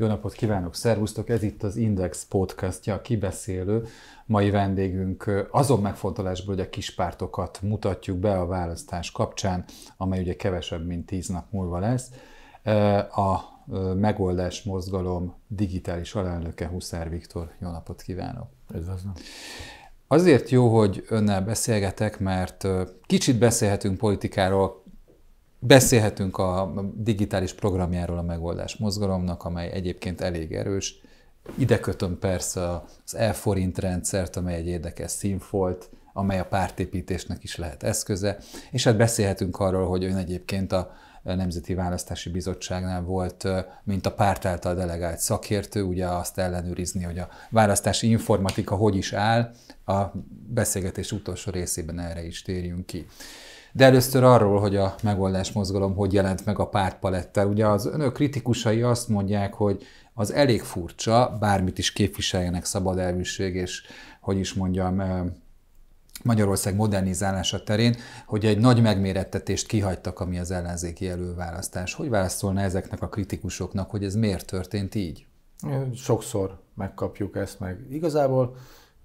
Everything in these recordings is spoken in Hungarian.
Jó napot kívánok, szervusztok! Ez itt az Index podcastja, a kibeszélő. Mai vendégünk azon megfontolásból, hogy a kispártokat mutatjuk be a választás kapcsán, amely ugye kevesebb, mint tíz nap múlva lesz. A Megoldás Mozgalom digitális alelnöke Huszár Viktor. Jó napot kívánok! Üdvözlöm! Azért jó, hogy önnel beszélgetek, mert kicsit beszélhetünk politikáról, Beszélhetünk a digitális programjáról a megoldás mozgalomnak, amely egyébként elég erős. Ide kötöm persze az elforint rendszert, amely egy érdekes színfolt, amely a pártépítésnek is lehet eszköze, és hát beszélhetünk arról, hogy ön egyébként a Nemzeti Választási Bizottságnál volt, mint a párt által delegált szakértő, ugye azt ellenőrizni, hogy a választási informatika hogy is áll, a beszélgetés utolsó részében erre is térjünk ki. De először arról, hogy a megoldás mozgalom hogy jelent meg a pártpalettel. Ugye az önök kritikusai azt mondják, hogy az elég furcsa, bármit is képviseljenek szabad elvűség, és hogy is mondjam, Magyarország modernizálása terén, hogy egy nagy megmérettetést kihagytak, ami az ellenzéki előválasztás. Hogy válaszolna ezeknek a kritikusoknak, hogy ez miért történt így? Sokszor megkapjuk ezt meg. Igazából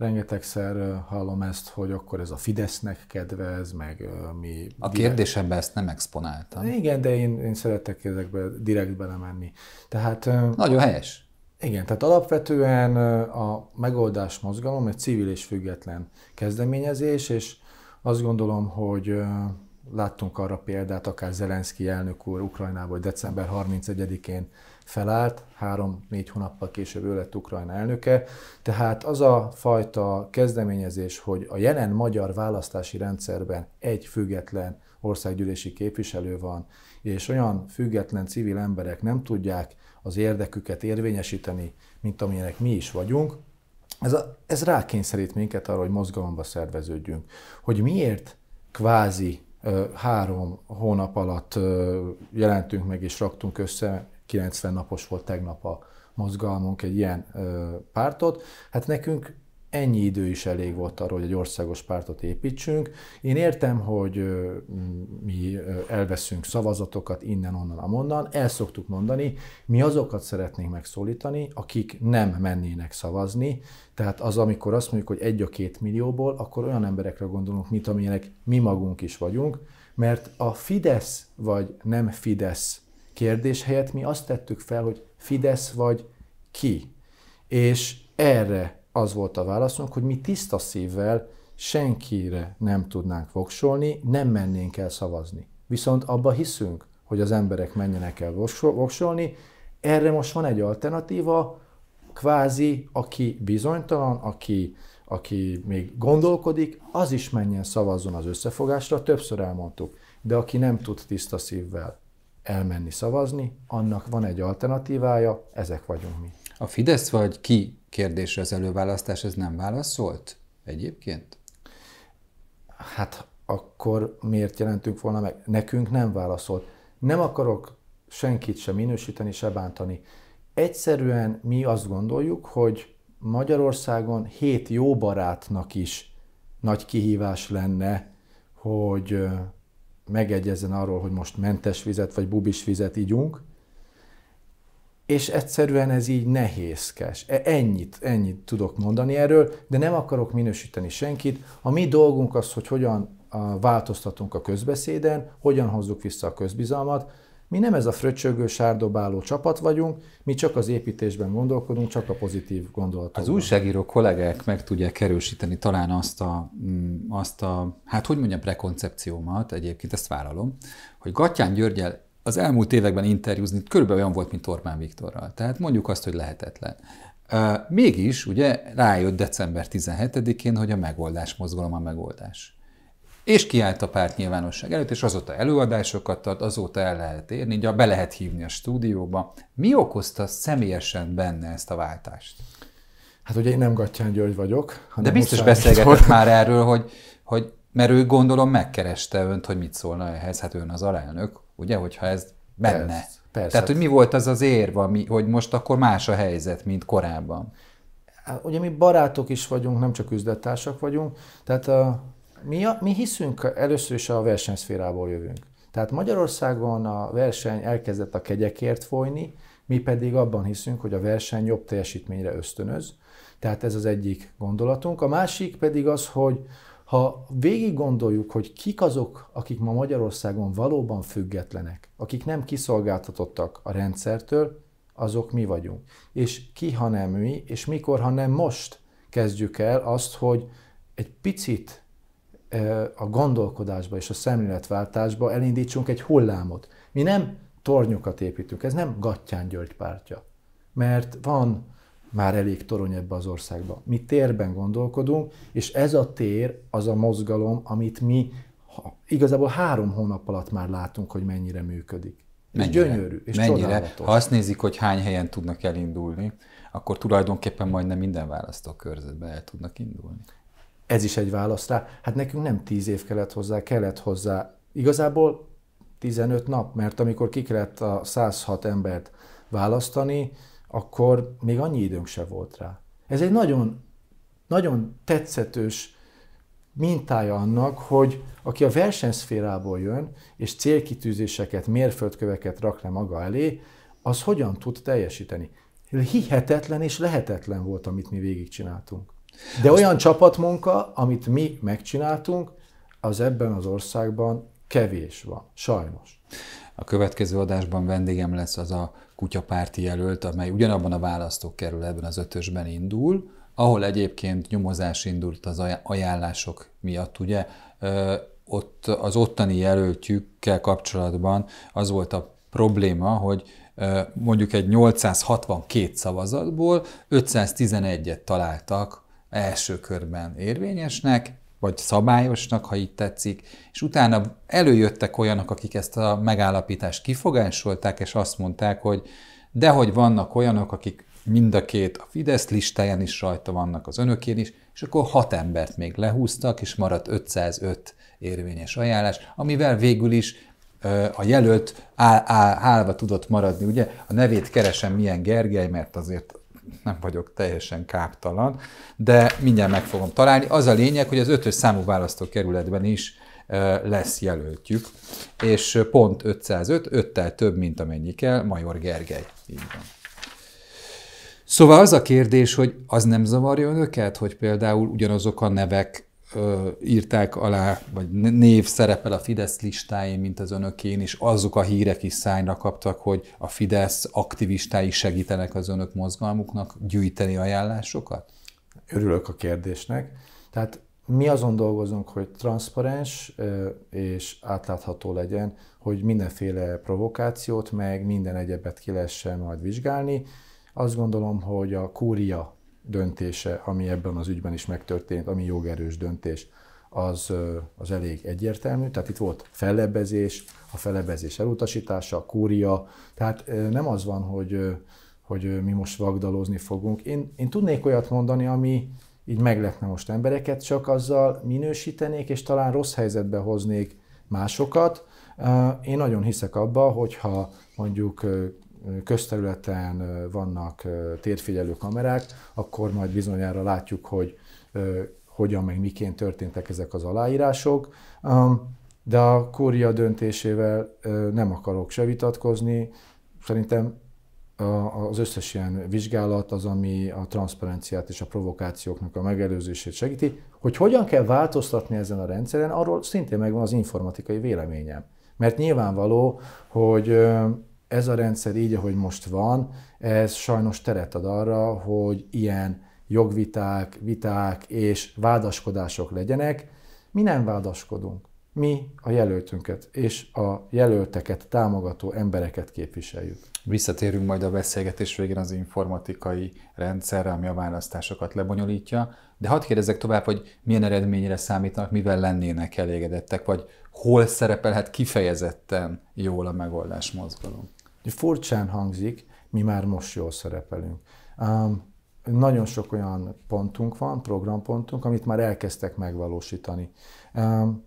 Rengetegszer hallom ezt, hogy akkor ez a Fidesznek kedvez, meg mi... A kérdésemben ezt nem exponáltam. Igen, de én, én szeretek ezekbe direkt belemenni. Tehát... Nagyon helyes. Igen, tehát alapvetően a megoldás mozgalom egy civil és független kezdeményezés, és azt gondolom, hogy láttunk arra példát, akár Zelenszky elnök úr hogy december 31-én felállt, három-négy hónappal később ő lett Ukrajna elnöke. Tehát az a fajta kezdeményezés, hogy a jelen magyar választási rendszerben egy független országgyűlési képviselő van, és olyan független civil emberek nem tudják az érdeküket érvényesíteni, mint amilyenek mi is vagyunk, ez, a, ez rákényszerít minket arra, hogy mozgalomba szerveződjünk. Hogy miért kvázi három hónap alatt jelentünk meg és raktunk össze 90 napos volt tegnap a mozgalmunk egy ilyen pártot. Hát nekünk ennyi idő is elég volt arra, hogy egy országos pártot építsünk. Én értem, hogy mi elveszünk szavazatokat innen, onnan, amonnan, el szoktuk mondani, mi azokat szeretnénk megszólítani, akik nem mennének szavazni, tehát az, amikor azt mondjuk, hogy egy a két millióból, akkor olyan emberekre gondolunk, mint amilyenek mi magunk is vagyunk, mert a Fidesz vagy nem Fidesz kérdés helyett mi azt tettük fel, hogy Fidesz vagy ki. És erre az volt a válaszunk, hogy mi tiszta szívvel senkire nem tudnánk voksolni, nem mennénk el szavazni. Viszont abba hiszünk, hogy az emberek menjenek el voksolni. Erre most van egy alternatíva, kvázi, aki bizonytalan, aki, aki még gondolkodik, az is menjen szavazzon az összefogásra, többször elmondtuk. De aki nem tud tiszta szívvel elmenni szavazni, annak van egy alternatívája, ezek vagyunk mi. A Fidesz vagy ki kérdésre az előválasztás, ez nem válaszolt egyébként? Hát akkor miért jelentünk volna meg? Nekünk nem válaszolt. Nem akarok senkit sem minősíteni, se bántani. Egyszerűen mi azt gondoljuk, hogy Magyarországon hét jó barátnak is nagy kihívás lenne, hogy megegyezzen arról, hogy most mentes vizet vagy bubis vizet igyunk, és egyszerűen ez így nehézkes. E, ennyit, ennyit tudok mondani erről, de nem akarok minősíteni senkit. A mi dolgunk az, hogy hogyan változtatunk a közbeszéden, hogyan hozzuk vissza a közbizalmat, mi nem ez a fröccsögő, sárdobáló csapat vagyunk, mi csak az építésben gondolkodunk, csak a pozitív gondolatokban. Az újságíró kollégák meg tudják erősíteni talán azt a, mm, azt a hát hogy mondjam, prekoncepciómat, egyébként ezt vállalom, hogy Gatyán Györgyel az elmúlt években interjúzni körülbelül olyan volt, mint Orbán Viktorral. Tehát mondjuk azt, hogy lehetetlen. Mégis ugye rájött december 17-én, hogy a megoldás mozgalom a megoldás. És kiállt a párt nyilvánosság előtt, és azóta előadásokat tart, azóta el lehet érni, így be lehet hívni a stúdióba. Mi okozta személyesen benne ezt a váltást? Hát ugye én nem Gattyán György vagyok. Hanem De biztos beszélgetett már erről, hogy, hogy mert ő gondolom megkereste önt, hogy mit szólna ehhez, hát ön az alelnök, ugye, hogyha ez benne. Persze, persze. Tehát, hogy mi volt az az érv, ami, hogy most akkor más a helyzet, mint korábban? Hát, ugye mi barátok is vagyunk, nem csak üzlettársak vagyunk, tehát a, mi, a, mi hiszünk először is a versenyszférából jövünk. Tehát Magyarországon a verseny elkezdett a kegyekért folyni, mi pedig abban hiszünk, hogy a verseny jobb teljesítményre ösztönöz. Tehát ez az egyik gondolatunk. A másik pedig az, hogy ha végig gondoljuk, hogy kik azok, akik ma Magyarországon valóban függetlenek, akik nem kiszolgáltatottak a rendszertől, azok mi vagyunk. És ki, ha nem mi, és mikor, ha nem most kezdjük el azt, hogy egy picit a gondolkodásba és a szemléletváltásba elindítsunk egy hullámot. Mi nem tornyokat építünk, ez nem Gattyán György pártja, mert van már elég torony ebbe az országba. Mi térben gondolkodunk, és ez a tér az a mozgalom, amit mi igazából három hónap alatt már látunk, hogy mennyire működik. Mennyire, és gyönyörű, és mennyire. csodálatos. Ha azt nézik, hogy hány helyen tudnak elindulni, akkor tulajdonképpen majdnem minden választókörzetben el tudnak indulni ez is egy válasz rá. Hát nekünk nem 10 év kellett hozzá, kellett hozzá igazából 15 nap, mert amikor ki kellett a 106 embert választani, akkor még annyi időnk se volt rá. Ez egy nagyon, nagyon tetszetős mintája annak, hogy aki a versenyszférából jön, és célkitűzéseket, mérföldköveket rak le maga elé, az hogyan tud teljesíteni. Hihetetlen és lehetetlen volt, amit mi végigcsináltunk. De Azt olyan csapatmunka, amit mi megcsináltunk, az ebben az országban kevés van, sajnos. A következő adásban vendégem lesz az a kutyapárti jelölt, amely ugyanabban a választókerületben az ötösben indul, ahol egyébként nyomozás indult az ajánlások miatt, ugye? Ott az ottani jelöltjükkel kapcsolatban az volt a probléma, hogy mondjuk egy 862 szavazatból 511-et találtak első körben érvényesnek, vagy szabályosnak, ha így tetszik, és utána előjöttek olyanok, akik ezt a megállapítást kifogásolták, és azt mondták, hogy dehogy vannak olyanok, akik mind a két a Fidesz listáján is rajta vannak az önökén is, és akkor hat embert még lehúztak, és maradt 505 érvényes ajánlás, amivel végül is a jelölt áll, áll, állva tudott maradni. Ugye a nevét keresem, milyen Gergely, mert azért nem vagyok teljesen káptalan, de mindjárt meg fogom találni. Az a lényeg, hogy az ötös számú választókerületben is lesz jelöltjük, és pont 505, öttel több, mint amennyi kell, Major Gergely. Így van. Szóval az a kérdés, hogy az nem zavarja önöket, hogy például ugyanazok a nevek írták alá, vagy név szerepel a Fidesz listáin, mint az önökén, és azok a hírek is szájra kaptak, hogy a Fidesz aktivistái segítenek az önök mozgalmuknak gyűjteni ajánlásokat? Örülök a kérdésnek. Tehát mi azon dolgozunk, hogy transzparens és átlátható legyen, hogy mindenféle provokációt, meg minden egyebet ki lehessen majd vizsgálni. Azt gondolom, hogy a kúria döntése, ami ebben az ügyben is megtörtént, ami jogerős döntés, az, az elég egyértelmű. Tehát itt volt fellebezés, a fellebezés elutasítása, a kúria. Tehát nem az van, hogy, hogy mi most vagdalózni fogunk. Én, én tudnék olyat mondani, ami így meglepne most embereket, csak azzal minősítenék, és talán rossz helyzetbe hoznék másokat. Én nagyon hiszek abba, hogyha mondjuk közterületen vannak térfigyelő kamerák, akkor majd bizonyára látjuk, hogy hogyan meg miként történtek ezek az aláírások. De a kúria döntésével nem akarok se vitatkozni. Szerintem az összes ilyen vizsgálat az, ami a transzparenciát és a provokációknak a megelőzését segíti. Hogy hogyan kell változtatni ezen a rendszeren, arról szintén megvan az informatikai véleményem. Mert nyilvánvaló, hogy ez a rendszer így, ahogy most van, ez sajnos teret ad arra, hogy ilyen jogviták, viták és vádaskodások legyenek. Mi nem vádaskodunk mi a jelöltünket és a jelölteket támogató embereket képviseljük. Visszatérünk majd a beszélgetés végén az informatikai rendszerre, ami a választásokat lebonyolítja, de hadd kérdezek tovább, hogy milyen eredményre számítanak, mivel lennének elégedettek, vagy hol szerepelhet kifejezetten jól a megoldás mozgalom. Furcsán hangzik, mi már most jól szerepelünk. Um, nagyon sok olyan pontunk van, programpontunk, amit már elkezdtek megvalósítani. Um,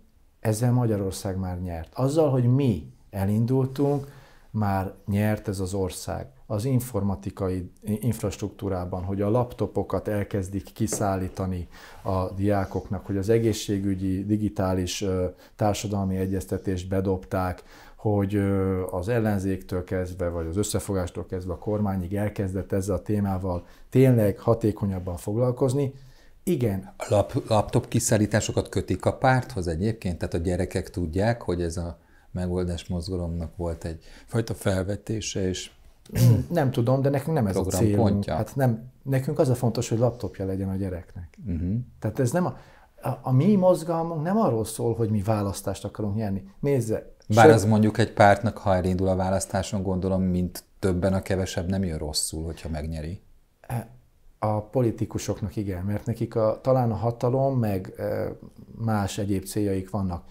ezzel Magyarország már nyert. Azzal, hogy mi elindultunk, már nyert ez az ország. Az informatikai infrastruktúrában, hogy a laptopokat elkezdik kiszállítani a diákoknak, hogy az egészségügyi digitális társadalmi egyeztetést bedobták, hogy az ellenzéktől kezdve, vagy az összefogástól kezdve a kormányig elkezdett ezzel a témával tényleg hatékonyabban foglalkozni, igen. A lap, laptop kiszállításokat kötik a párthoz egyébként, tehát a gyerekek tudják, hogy ez a megoldás mozgalomnak volt egy fajta felvetése, és nem tudom, de nekünk nem ez a célunk. Pontja. Hát nem, nekünk az a fontos, hogy laptopja legyen a gyereknek. Uh-huh. Tehát ez nem a, a, a mi mozgalmunk nem arról szól, hogy mi választást akarunk nyerni. Nézze. Bár az mondjuk egy pártnak, ha elindul a választáson, gondolom, mint többen a kevesebb nem jön rosszul, hogyha megnyeri. Eh, a politikusoknak igen, mert nekik a, talán a hatalom, meg más egyéb céljaik vannak.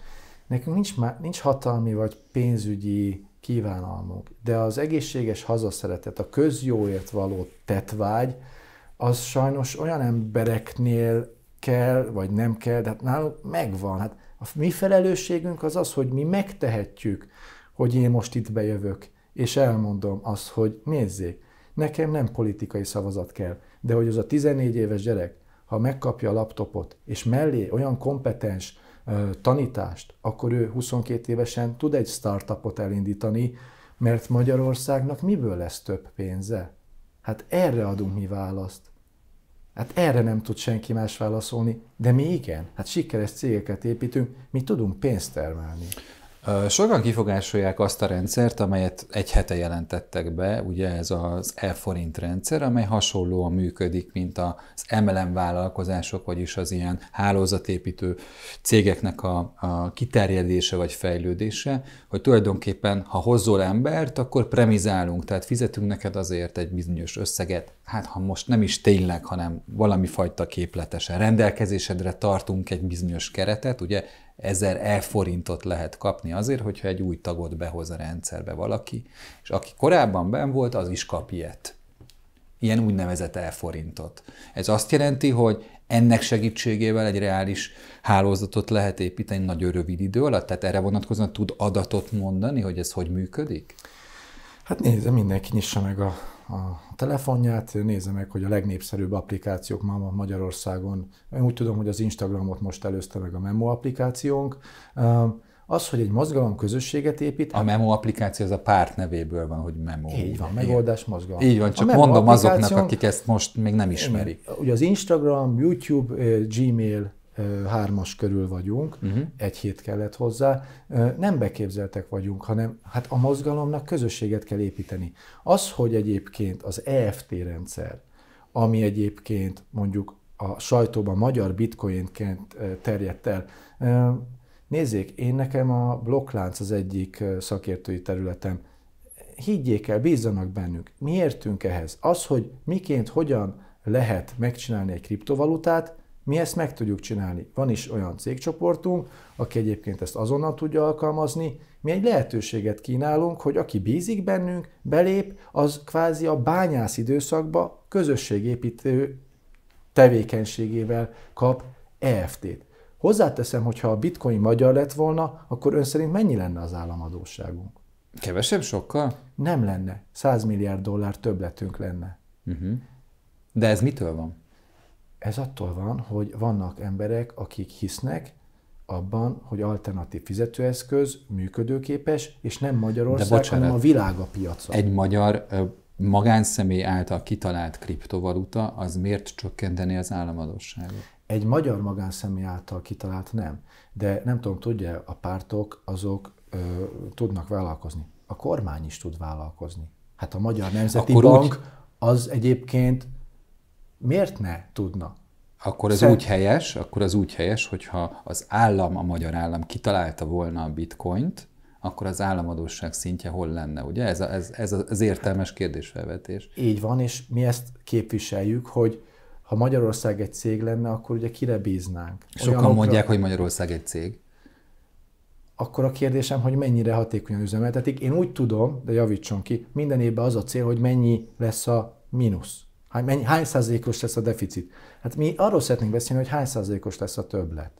Nekünk nincs, nincs hatalmi vagy pénzügyi kívánalmunk, de az egészséges hazaszeretet, a közjóért való tetvágy, az sajnos olyan embereknél kell, vagy nem kell, de hát nálunk megvan. Hát a mi felelősségünk az az, hogy mi megtehetjük, hogy én most itt bejövök, és elmondom azt, hogy nézzék, nekem nem politikai szavazat kell. De hogy az a 14 éves gyerek, ha megkapja a laptopot, és mellé olyan kompetens uh, tanítást, akkor ő 22 évesen tud egy startupot elindítani, mert Magyarországnak miből lesz több pénze? Hát erre adunk mi választ. Hát erre nem tud senki más válaszolni, de mi igen. Hát sikeres cégeket építünk, mi tudunk pénzt termelni. Sokan kifogásolják azt a rendszert, amelyet egy hete jelentettek be, ugye ez az e-forint rendszer, amely hasonlóan működik, mint az MLM vállalkozások, vagyis az ilyen hálózatépítő cégeknek a, a kiterjedése vagy fejlődése, hogy tulajdonképpen, ha hozzol embert, akkor premizálunk, tehát fizetünk neked azért egy bizonyos összeget, hát ha most nem is tényleg, hanem valami fajta képletesen rendelkezésedre tartunk egy bizonyos keretet, ugye ezer e forintot lehet kapni azért, hogyha egy új tagot behoz a rendszerbe valaki, és aki korábban ben volt, az is kap ilyet. Ilyen úgynevezett e forintot. Ez azt jelenti, hogy ennek segítségével egy reális hálózatot lehet építeni nagyon rövid idő alatt? Tehát erre vonatkozóan tud adatot mondani, hogy ez hogy működik? Hát nézze, mindenki nyissa meg a a telefonját, nézze meg, hogy a legnépszerűbb applikációk ma Magyarországon, én úgy tudom, hogy az Instagramot most előzte meg a Memo applikációnk, az, hogy egy mozgalom közösséget épít. A memo applikáció az a párt nevéből van, hogy memo. Így van, megoldás mozgalom. Így van, csak mondom azoknak, akik ezt most még nem ismerik. Ugye az Instagram, YouTube, eh, Gmail, hármas körül vagyunk, uh-huh. egy hét kellett hozzá, nem beképzeltek vagyunk, hanem hát a mozgalomnak közösséget kell építeni. Az, hogy egyébként az EFT rendszer, ami egyébként mondjuk a sajtóban magyar bitcoinként terjedt el, nézzék, én nekem a blokklánc az egyik szakértői területem, higgyék el, bízzanak bennünk, mi értünk ehhez. Az, hogy miként, hogyan lehet megcsinálni egy kriptovalutát, mi ezt meg tudjuk csinálni. Van is olyan cégcsoportunk, aki egyébként ezt azonnal tudja alkalmazni. Mi egy lehetőséget kínálunk, hogy aki bízik bennünk, belép, az kvázi a bányász időszakba közösségépítő tevékenységével kap EFT-t. Hozzáteszem, hogy ha a bitcoin magyar lett volna, akkor ön szerint mennyi lenne az államadóságunk? Kevesebb sokkal? Nem lenne. 100 milliárd dollár többletünk lenne. Uh-huh. De ez mitől van? Ez attól van, hogy vannak emberek, akik hisznek abban, hogy alternatív fizetőeszköz működőképes, és nem Magyarország, De bocsánat, hanem a világ a piaca. Egy magyar magánszemély által kitalált kriptovaluta, az miért csökkenteni az államadóságot? Egy magyar magánszemély által kitalált nem. De nem tudom, tudja, a pártok azok ö, tudnak vállalkozni. A kormány is tud vállalkozni. Hát a Magyar Nemzeti Akkor Bank úgy... az egyébként Miért ne tudna? Akkor ez úgy helyes, akkor az úgy helyes, hogyha az állam, a magyar állam kitalálta volna a bitcoint, akkor az államadóság szintje hol lenne, ugye? Ez, a, ez, ez az értelmes kérdésfelvetés. Így van, és mi ezt képviseljük, hogy ha Magyarország egy cég lenne, akkor ugye kire bíznánk? Sokan Olyanokra... mondják, hogy Magyarország egy cég. Akkor a kérdésem, hogy mennyire hatékonyan üzemeltetik. Én úgy tudom, de javítson ki, minden évben az a cél, hogy mennyi lesz a mínusz. Hány, mennyi, hány százalékos lesz a deficit? Hát mi arról szeretnénk beszélni, hogy hány százalékos lesz a többlet.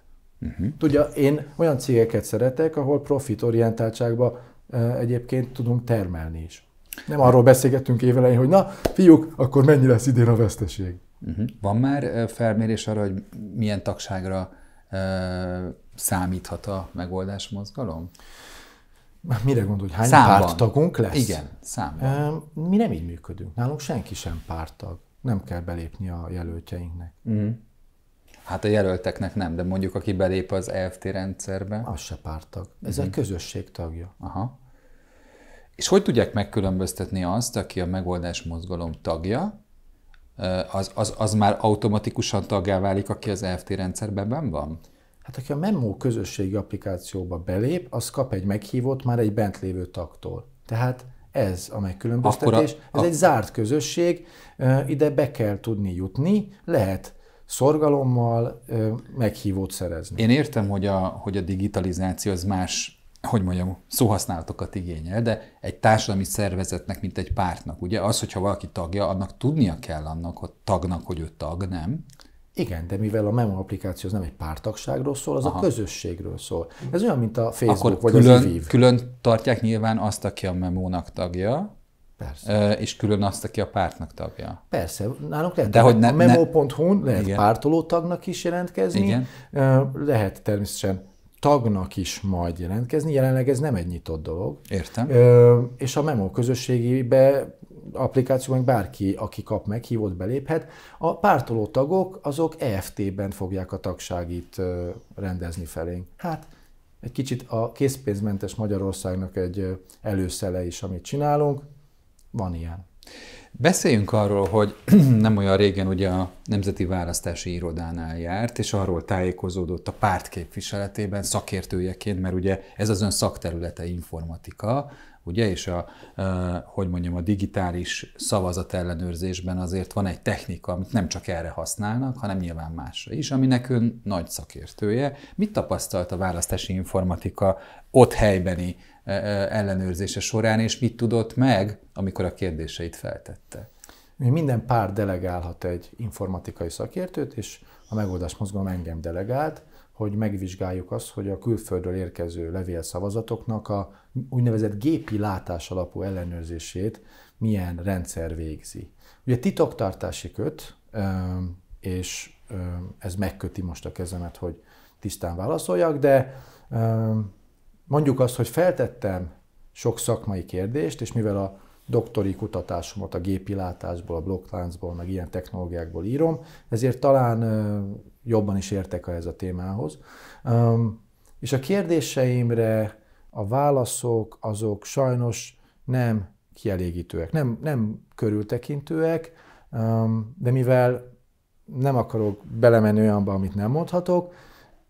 Uh-huh. Tudja, én olyan cégeket szeretek, ahol profitorientáltságba e, egyébként tudunk termelni is. Nem arról beszélgettünk évelején, hogy na, fiúk, akkor mennyi lesz idén a veszteség. Uh-huh. Van már felmérés arra, hogy milyen tagságra e, számíthat a megoldás mozgalom? Mire hogy hány számban. párttagunk lesz? Igen, számban. Mi nem így működünk. Nálunk senki sem párttag nem kell belépni a jelöltjeinknek. Mm. Hát a jelölteknek nem, de mondjuk aki belép az EFT rendszerbe. Az se pártag. Ez mm. egy közösség tagja. Aha. És hogy tudják megkülönböztetni azt, aki a megoldás mozgalom tagja, az, az, az már automatikusan taggá válik, aki az EFT rendszerben van? Hát aki a Memo közösségi applikációba belép, az kap egy meghívót már egy bent lévő tagtól. Tehát ez a megkülönböztetés. a, a... Ez egy zárt közösség, ide be kell tudni jutni, lehet szorgalommal meghívót szerezni. Én értem, hogy a, hogy a digitalizáció az más hogy mondjam, szóhasználatokat igényel, de egy társadalmi szervezetnek, mint egy pártnak, ugye az, hogyha valaki tagja, annak tudnia kell annak, hogy tagnak, hogy ő tag, nem? Igen, de mivel a memo applikáció az nem egy pártagságról szól, az Aha. a közösségről szól. Ez olyan, mint a Facebook Akkor vagy külön, az Iviv. külön tartják nyilván azt, aki a memónak tagja, Persze. És külön azt, aki a pártnak tagja. Persze, nálunk lehet. De hogy ne, a memo.hu-n lehet igen. tagnak is jelentkezni, igen. lehet természetesen tagnak is majd jelentkezni, jelenleg ez nem egy nyitott dolog. Értem. és a memo közösségébe applikáció, meg bárki, aki kap meg, hívott, beléphet. A pártoló tagok azok EFT-ben fogják a tagságit rendezni felénk. Hát egy kicsit a készpénzmentes Magyarországnak egy előszele is, amit csinálunk, van ilyen. Beszéljünk arról, hogy nem olyan régen ugye a Nemzeti Választási Irodánál járt, és arról tájékozódott a párt képviseletében szakértőjeként, mert ugye ez az ön szakterülete informatika, ugye, és a, e, hogy mondjam, a digitális szavazat ellenőrzésben azért van egy technika, amit nem csak erre használnak, hanem nyilván másra is, aminek ön nagy szakértője. Mit tapasztalt a választási informatika ott helybeni e, e, ellenőrzése során, és mit tudott meg, amikor a kérdéseit feltette? Minden pár delegálhat egy informatikai szakértőt, és a megoldás mozgalom engem delegált, hogy megvizsgáljuk azt, hogy a külföldről érkező levél szavazatoknak a úgynevezett gépi látás alapú ellenőrzését milyen rendszer végzi. Ugye titoktartási köt, és ez megköti most a kezemet, hogy tisztán válaszoljak, de mondjuk azt, hogy feltettem sok szakmai kérdést, és mivel a doktori kutatásomat a gépilátásból, a blokkláncból, meg ilyen technológiákból írom, ezért talán jobban is értek ehhez a témához. És a kérdéseimre a válaszok azok sajnos nem kielégítőek, nem, nem körültekintőek, de mivel nem akarok belemenni olyanba, amit nem mondhatok,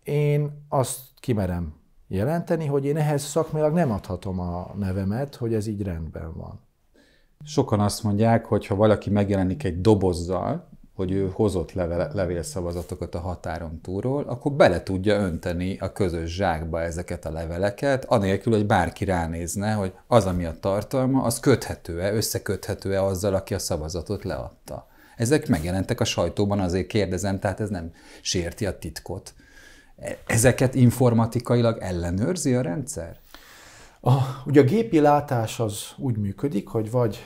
én azt kimerem jelenteni, hogy én ehhez szakmailag nem adhatom a nevemet, hogy ez így rendben van. Sokan azt mondják, hogy ha valaki megjelenik egy dobozzal, hogy ő hozott levele, levélszavazatokat a határon túlról, akkor bele tudja önteni a közös zsákba ezeket a leveleket, anélkül, hogy bárki ránézne, hogy az, ami a tartalma, az köthető-e, összeköthető-e azzal, aki a szavazatot leadta. Ezek megjelentek a sajtóban, azért kérdezem, tehát ez nem sérti a titkot. E-, ezeket informatikailag ellenőrzi a rendszer? A, ugye a gépi látás az úgy működik, hogy vagy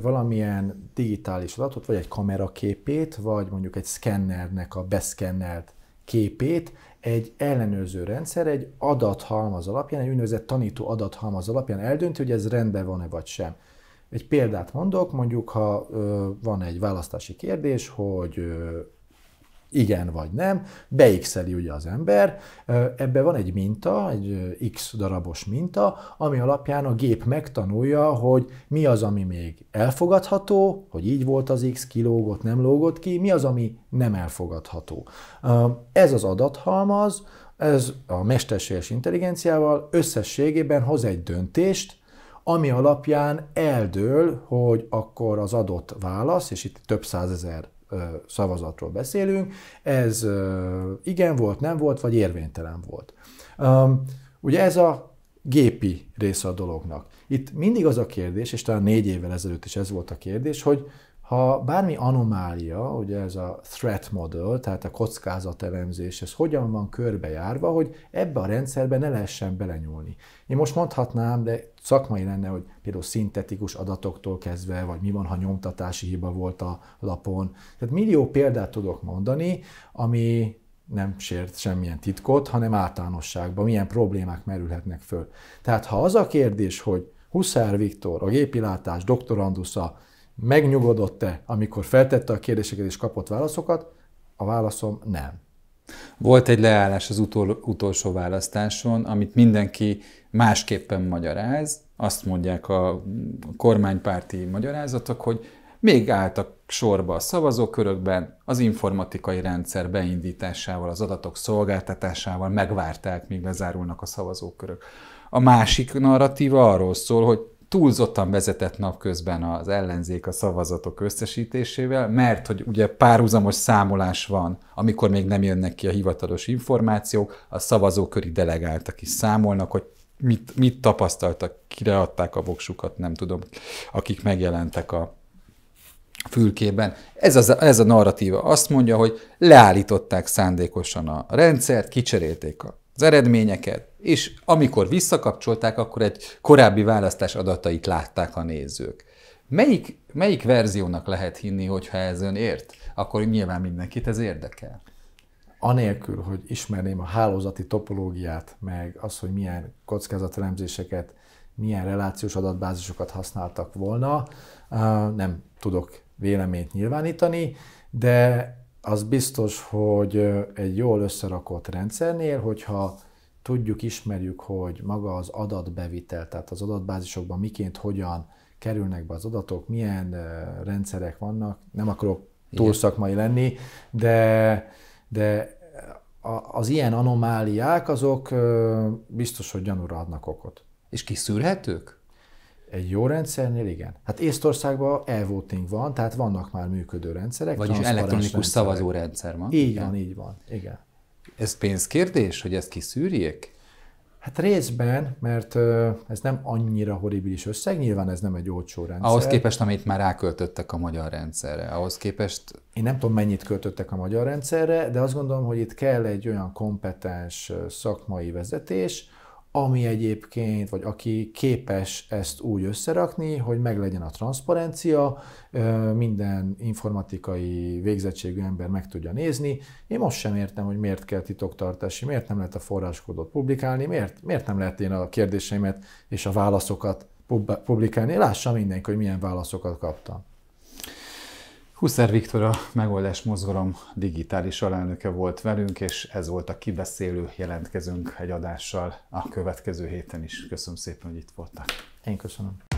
valamilyen digitális adatot, vagy egy kameraképét, vagy mondjuk egy szkennernek a beszkennelt képét egy ellenőrző rendszer egy adathalmaz alapján, egy úgynevezett tanító adathalmaz alapján eldönti, hogy ez rendben van-e vagy sem. Egy példát mondok, mondjuk ha ö, van egy választási kérdés, hogy ö, igen vagy nem, beixeli ugye az ember, ebbe van egy minta, egy x darabos minta, ami alapján a gép megtanulja, hogy mi az, ami még elfogadható, hogy így volt az x, kilógott, nem lógott ki, mi az, ami nem elfogadható. Ez az adathalmaz, ez a mesterséges intelligenciával összességében hoz egy döntést, ami alapján eldől, hogy akkor az adott válasz, és itt több százezer szavazatról beszélünk. Ez igen volt, nem volt, vagy érvénytelen volt. Ugye ez a gépi része a dolognak. Itt mindig az a kérdés, és talán négy évvel ezelőtt is ez volt a kérdés, hogy ha bármi anomália, ugye ez a threat model, tehát a kockázatelemzés, ez hogyan van körbejárva, hogy ebbe a rendszerbe ne lehessen belenyúlni. Én most mondhatnám, de szakmai lenne, hogy például szintetikus adatoktól kezdve, vagy mi van, ha nyomtatási hiba volt a lapon. Tehát millió példát tudok mondani, ami nem sért semmilyen titkot, hanem általánosságban milyen problémák merülhetnek föl. Tehát ha az a kérdés, hogy Huszár Viktor, a gépilátás doktorandusza megnyugodott-e, amikor feltette a kérdéseket és kapott válaszokat? A válaszom nem. Volt egy leállás az utol, utolsó választáson, amit mindenki másképpen magyaráz. Azt mondják a kormánypárti magyarázatok, hogy még álltak sorba a szavazókörökben, az informatikai rendszer beindításával, az adatok szolgáltatásával megvárták, míg lezárulnak a szavazókörök. A másik narratíva arról szól, hogy túlzottan vezetett napközben az ellenzék a szavazatok összesítésével, mert hogy ugye párhuzamos számolás van, amikor még nem jönnek ki a hivatalos információk, a szavazóköri delegáltak is számolnak, hogy mit, mit tapasztaltak, kire adták a voksukat, nem tudom, akik megjelentek a fülkében. Ez, az, ez a narratíva azt mondja, hogy leállították szándékosan a rendszert, kicserélték az eredményeket, és amikor visszakapcsolták, akkor egy korábbi választás adatait látták a nézők. Melyik, melyik verziónak lehet hinni, hogyha ez ön ért? Akkor nyilván mindenkit ez érdekel. Anélkül, hogy ismerném a hálózati topológiát, meg az, hogy milyen kockázatelemzéseket, milyen relációs adatbázisokat használtak volna, nem tudok véleményt nyilvánítani, de az biztos, hogy egy jól összerakott rendszernél, hogyha tudjuk, ismerjük, hogy maga az adatbevitel, tehát az adatbázisokban miként, hogyan kerülnek be az adatok, milyen rendszerek vannak, nem akarok túl szakmai lenni, de, de az ilyen anomáliák azok biztos, hogy gyanúra adnak okot. És kiszűrhetők? Egy jó rendszernél igen. Hát Észtországban e-voting van, tehát vannak már működő rendszerek. Vagyis elektronikus rendszerek. szavazórendszer van. Így igen? van, így van, igen. Ez pénzkérdés, hogy ezt kiszűrjék? Hát részben, mert ez nem annyira horribilis összeg, nyilván ez nem egy olcsó rendszer. Ahhoz képest, amit már ráköltöttek a magyar rendszerre, ahhoz képest... Én nem tudom, mennyit költöttek a magyar rendszerre, de azt gondolom, hogy itt kell egy olyan kompetens szakmai vezetés, ami egyébként, vagy aki képes ezt úgy összerakni, hogy meglegyen a transzparencia, minden informatikai végzettségű ember meg tudja nézni. Én most sem értem, hogy miért kell titoktartási, miért nem lehet a forráskódot publikálni, miért, miért nem lehet én a kérdéseimet és a válaszokat publikálni. Lássa mindenki, hogy milyen válaszokat kaptam. Huszer Viktor a Megoldás Mozgalom digitális alelnöke volt velünk, és ez volt a kibeszélő, jelentkezünk egy adással a következő héten is. Köszönöm szépen, hogy itt voltak. Én köszönöm.